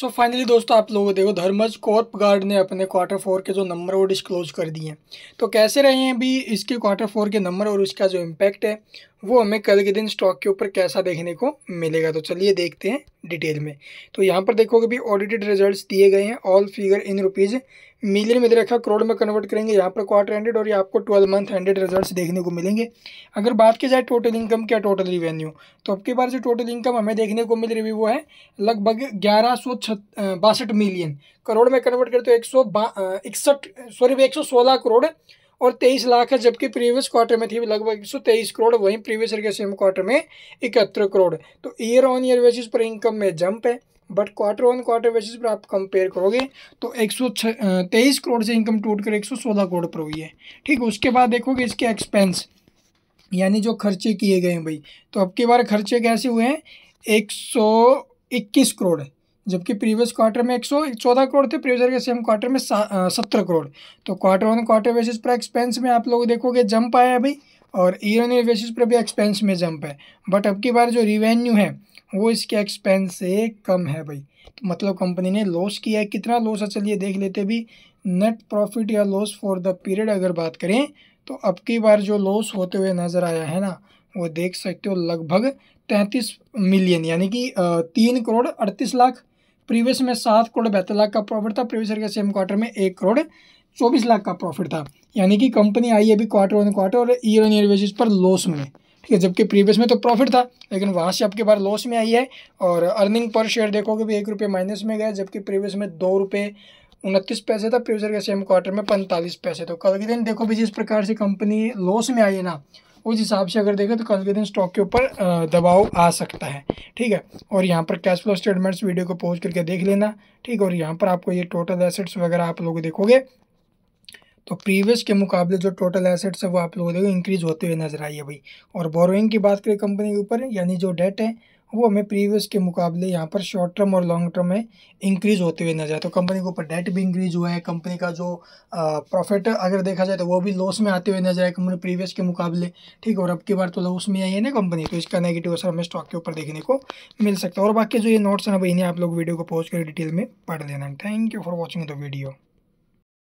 सो so finally दोस्तों आप लोगों को देखो धर्मज कॉर्प गार्ड ने अपने क्वार्टर फोर के जो नंबर वो डिस्क्लोज कर दिए हैं तो कैसे रहे हैं अभी इसके क्वार्टर फोर के नंबर और उसका जो इम्पैक्ट है वो हमें कल के दिन स्टॉक के ऊपर कैसा देखने को मिलेगा तो चलिए देखते हैं डिटेल में तो यहाँ पर देखोगे भी ऑडिटेड रिजल्ट्स दिए गए हैं all figure in rupees million में दे रखा करोड़ में कन्वर्ट करेंगे यहाँ पर क्वार्टर एंडेड और ये आपको ट्वेल्व मंथ एंडेड रिजल्ट्स देखने को मिलेंगे अगर बात की जाए टोटल इनकम क्या टोटल रिवेन्यू तो अब की बार जो टोटल इनकम हमें देखने को मिल रही है वो है लगभग ग्यारह सौ मिलियन करोड़ में कन्वर्ट करें तो एक सौ इकसठ सॉरी एक सौ सोलह करोड़ और तेईस लाख है जबकि प्रीवियस क्वार्टर में थी लगभग एक करोड़ वहीं प्रीवियस ईयर के सेम क्वार्टर में इकहत्तर करोड़ तो ईयर ऑन ईयर बेसिस पर इनकम में जंप है but quarter on quarter basis पर आप कंपेयर करोगे तो एक सौ तेईस करोड़ से इनकम टूट कर एक सौ सोलह करोड़ पर हुई है ठीक उसके बाद देखोगे इसके एक्सपेंस यानी जो खर्चे किए गए हैं भाई तो अब बार खर्चे कैसे हुए हैं एक सौ इक्कीस करोड़ जबकि प्रीवियस क्वार्टर में एक सौ चौदह करोड़ थे प्रीवियस के सेम क्वार्टर में सत्रह करोड़ तो क्वार्टर ऑन क्वार्टर बेसिस पर एक्सपेंस में आप लोग देखोगे जंप आया है भाई और ईयर ऑन ईयर बेसिस पर भी एक्सपेंस में जंप है बट अब की बार जो रिवेन्यू है वो इसके एक्सपेंस से कम है भाई तो मतलब कंपनी ने लॉस किया है कितना लॉस है चलिए देख लेते भी नेट प्रॉफिट या लॉस फॉर द पीरियड अगर बात करें तो अब की बार जो लॉस होते हुए नज़र आया है ना वो देख सकते हो लगभग तैंतीस मिलियन यानी कि तीन करोड़ अड़तीस लाख प्रीवियस में सात करोड़ बहत्तर लाख का प्रॉफिट था प्रीवियस ईयर के सेम क्वार्टर में एक करोड़ चौबीस लाख का प्रॉफिट था यानी कि कंपनी आई अभी क्वार्टर वन क्वार्टर और ईयर ऑन ईयर बेसिस पर लॉस में ठीक है जबकि प्रीवियस में तो प्रॉफिट था लेकिन वहाँ से आपके बार लॉस में आई है और अर्निंग पर शेयर देखोगे भी एक रुपये माइनस में गया जबकि प्रीवियस में दो रुपये उनतीस पैसे था प्रीवियस ईयर के सेम क्वार्टर में पैंतालीस पैसे तो कल के दिन देखो भी जिस प्रकार से कंपनी लॉस में आई है ना उस हिसाब से अगर देखें तो कल के दिन स्टॉक के ऊपर दबाव आ सकता है ठीक है और यहाँ पर कैश फ्लो स्टेटमेंट्स वीडियो को पोस्ट करके देख लेना ठीक और यहाँ पर आपको ये टोटल एसेट्स वगैरह आप लोग देखोगे तो प्रीवियस के मुकाबले जो टोटल एसेट्स है वो आप लोगों को इंक्रीज होते हुए नजर आई है भाई और बोरोइंग की बात करें कंपनी के ऊपर यानी जो डेट है वो हमें प्रीवियस के मुकाबले यहाँ पर शॉर्ट टर्म और लॉन्ग टर्म में इंक्रीज़ होते हुए नजर आए तो कंपनी के ऊपर डेट भी इंक्रीज हुआ है कंपनी का जो प्रॉफिट अगर देखा जाए तो वो भी लॉस में आते हुए नजर आए कंपनी प्रीवियस के मुकाबले ठीक है और अब की बार तो लॉस में आई है ना कंपनी तो इसका नेगेटिव असर हमें स्टॉक के ऊपर देखने को मिल सकता है और बाकी जो ये नोट्स हैं ना इन्हें आप लोग वीडियो को पहुँच कर डिटेल में पढ़ लेना thank you for watching the video